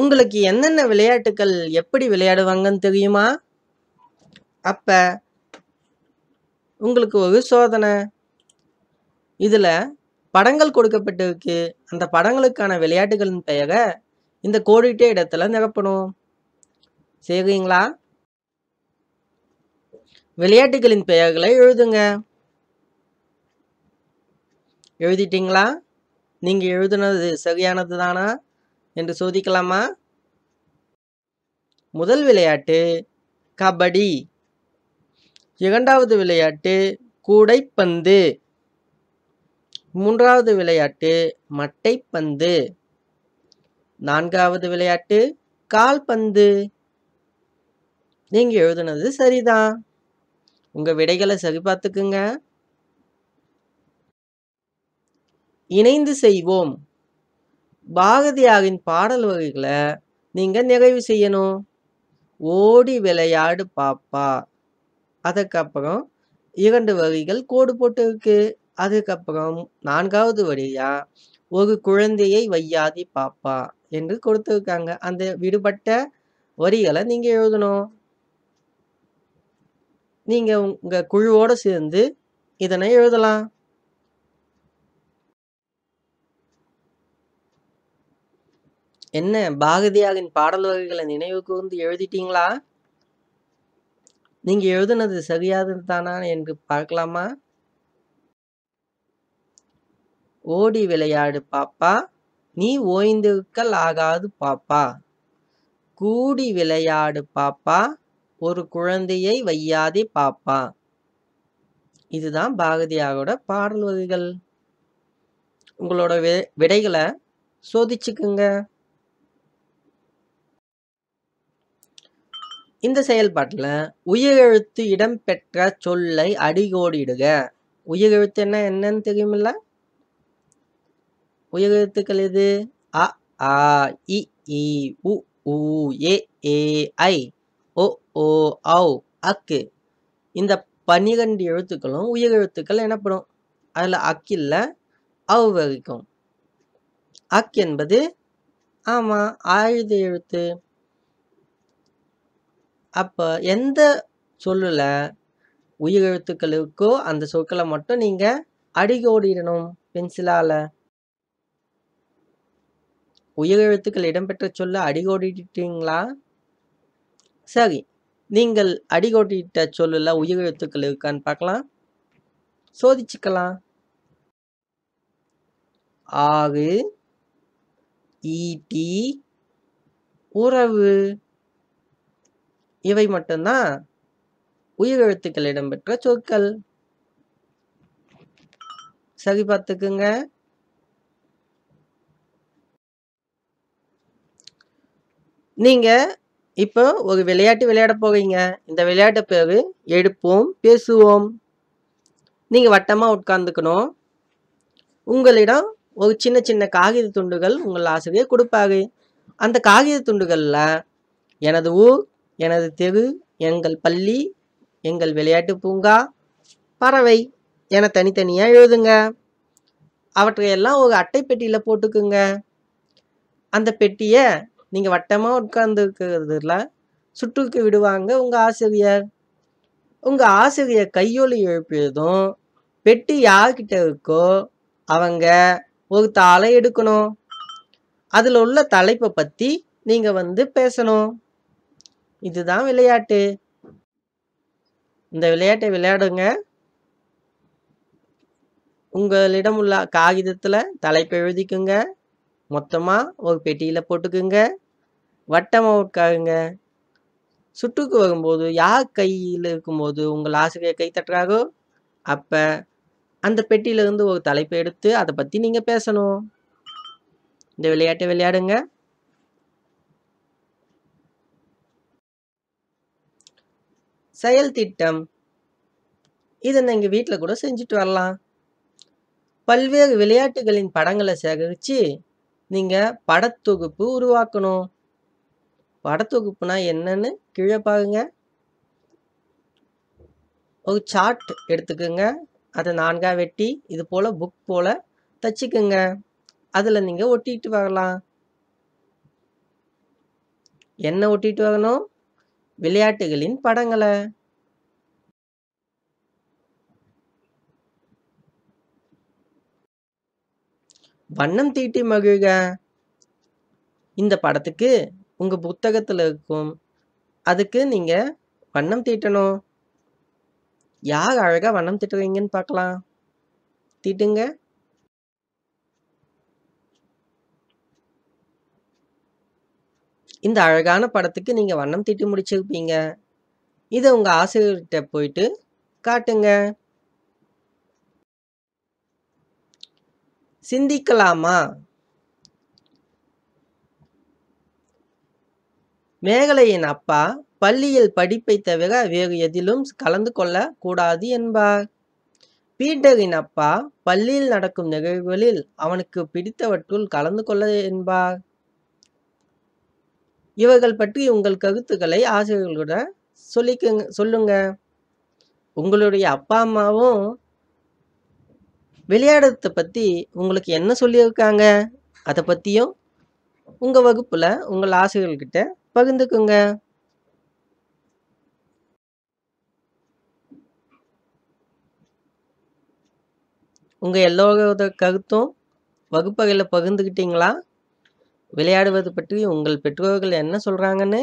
உங்களுக்கு என்னென்ன விளையாட்டுக்கள் எப்படி விளையாடுவாங்கன்னு தெரியுமா அப்போ உங்களுக்கு ஒரு சோதனை இதில் படங்கள் கொடுக்கப்பட்டிருக்கு அந்த படங்களுக்கான விளையாட்டுகளின் பெயரை இந்த கோடிட்டே இடத்துல நிரப்பணும் சரிங்களா விளையாட்டுகளின் பெயர்களை எழுதுங்க எழுதிட்டீங்களா நீங்கள் எழுதுனது சரியானது தானா என்று சோதிக்கலாமா முதல் விளையாட்டு கபடி இரண்டாவது விளையாட்டு கூடைப்பந்து மூன்றாவது விளையாட்டு மட்டைப்பந்து நான்காவது விளையாட்டு கால்பந்து நீங்கள் எழுதுனது சரிதான் உங்கள் விடைகளை சரி பார்த்துக்குங்க இணைந்து செய்வோம் பாரதியாரின் பாடல் வகைகளை நீங்கள் நிறைவு செய்யணும் ஓடி விளையாடு பாப்பா அதுக்கப்புறம் இரண்டு வரிகள் கோடு போட்டு இருக்கு அதுக்கப்புறம் நான்காவது வரியா ஒரு குழந்தையை வையாதி பாப்பா என்று கொடுத்துருக்காங்க அந்த விடுபட்ட வரிகளை நீங்கள் எழுதணும் நீங்கள் உங்கள் குழுவோடு சேர்ந்து இதனை எழுதலாம் என்ன பாகதியாகின் பாடல் வகைகளை நினைவு கூர்ந்து எழுதிட்டீங்களா நீங்க எழுதுனது சரியாது தானா என்று பார்க்கலாமா ஓடி விளையாடு பாப்பா நீ ஓய்ந்திருக்கல் ஆகாது பாப்பா கூடி விளையாடு பாப்பா ஒரு குழந்தையை வையாதே பாப்பா இதுதான் பாகதியாகோட பாடல் வகைகள் உங்களோட விடைகளை சோதிச்சுக்குங்க இந்த செயல்பாட்டில் உயிரெழுத்து இடம்பெற்ற சொல்லை அடிகோடிடுக உயிரெழுத்து என்ன என்னன்னு தெரியுமில்ல உயிரெழுத்துக்கள் இது அ ஆ இ உ உ ஏ ஏ ஐ ஓ ஓ ஔ அக்கு இந்த பன்னிரெண்டு எழுத்துக்களும் உயிரெழுத்துக்கள் எனப்படும் அதில் அக்கில் அவ் வரைக்கும் அக் என்பது ஆமாம் ஆயுத எழுத்து அப்போ எந்த சொல்லில் உயிரெழுத்துக்கள் எழுத்துக்களுக்கோ அந்த சொற்களை மட்டும் நீங்கள் அடிகோடிடணும் பென்சிலால் உயிரெழுத்துக்கள் இடம்பெற்ற சொல்ல அடிகோடிட்டீங்களா சரி நீங்கள் அடிகோட்டிட்ட சொல்லில் உயிரெழுத்துக்கள் இருக்கான்னு பார்க்கலாம் சோதிச்சுக்கலாம் ஆறு ஈட்டி உறவு இவை மட்டும்தான் உயிரெழுத்துக்கள் இடம்பெற்ற சொற்கள் சரி பார்த்துக்குங்க நீங்க இப்போ ஒரு விளையாட்டு விளையாட போகிறீங்க இந்த விளையாட்டு பேரு எடுப்போம் பேசுவோம் நீங்க வட்டமா உட்கார்ந்துக்கணும் உங்களிடம் ஒரு சின்ன சின்ன காகித துண்டுகள் உங்கள் ஆசிரியர் கொடுப்பாரு அந்த காகித துண்டுகளில் எனது ஊர் எனது தெரு எங்கள் பள்ளி எங்கள் விளையாட்டு பூங்கா பறவை என தனித்தனியாக எழுதுங்க அவற்றையெல்லாம் ஒரு அட்டை பெட்டியில் போட்டுக்குங்க அந்த பெட்டியை நீங்கள் வட்டமாக உட்கார்ந்துருக்கிறதுல சுற்றுக்கு விடுவாங்க உங்கள் ஆசிரியர் உங்கள் ஆசிரியர் கையொலி எழுப்பியதும் பெட்டி யார்கிட்ட இருக்கோ அவங்க ஒரு தாளை எடுக்கணும் அதில் உள்ள தலைப்பை பற்றி நீங்கள் வந்து பேசணும் இதுதான் விளையாட்டு இந்த விளையாட்டை விளையாடுங்க உங்களிடம் உள்ள காகிதத்தில் தலைப்பு எழுதிக்குங்க மொத்தமாக ஒரு பெட்டியில் போட்டுக்குங்க வட்டமாக உட்காருங்க சுட்டுக்கு வரும்போது யார் கையில் இருக்கும்போது உங்கள் ஆசிரியர் கை தட்டுறாரோ அப்போ அந்த பெட்டியிலேருந்து ஒரு தலைப்பை எடுத்து அதை பற்றி நீங்கள் பேசணும் இந்த விளையாட்டை விளையாடுங்க செயல் திட்டம் இதை நீங்கள் வீட்டில் கூட செஞ்சுட்டு வரலாம் பல்வேறு விளையாட்டுகளின் படங்களை சேகரித்து நீங்கள் படத்தொகுப்பு உருவாக்கணும் படத்தொகுப்புனா என்னன்னு கீழே பாருங்க ஒரு சார்ட் எடுத்துக்கோங்க அதை நான்காக வெட்டி இது போல் புக் போல் தச்சுக்கோங்க அதில் நீங்கள் ஒட்டிட்டு வரலாம் என்ன ஒட்டிட்டு வரணும் விளையாட்டுகளின் படங்களை வண்ணம் தீட்டி மகிழ்க இந்த படத்துக்கு உங்கள் புத்தகத்தில் இருக்கும் அதுக்கு நீங்கள் வண்ணம் தீட்டணும் யார் அழகாக வண்ணம் தீட்டுறீங்கன்னு பார்க்கலாம் தீட்டுங்க இந்த அழகான படத்துக்கு நீங்கள் வண்ணம் தீட்டி முடிச்சிருப்பீங்க இதை உங்கள் ஆசிரியர்கிட்ட போயிட்டு காட்டுங்க சிந்திக்கலாமா மேகலையின் அப்பா பள்ளியில் படிப்பை தவிர வேறு எதிலும் கலந்து கொள்ள கூடாது என்பார் பீட்டரின் அப்பா பள்ளியில் நடக்கும் நிகழ்வுகளில் அவனுக்கு பிடித்தவற்றுள் கலந்து கொள்ள என்பார் இவைகள் பற்றி உங்கள் கருத்துக்களை ஆசிரியர்களுடன் சொல்லிக்கங்க சொல்லுங்க உங்களுடைய அப்பா அம்மாவும் விளையாடுறதை பற்றி உங்களுக்கு என்ன சொல்லியிருக்காங்க அதை பற்றியும் உங்கள் வகுப்பில் உங்கள் ஆசிரியர்கிட்ட பகிர்ந்துக்குங்க உங்கள் எல்லோரோட கருத்தும் வகுப்பகையில் பகிர்ந்துக்கிட்டீங்களா விளையாடுவது பற்றி உங்கள் பெற்றோர்கள் என்ன சொல்கிறாங்கன்னு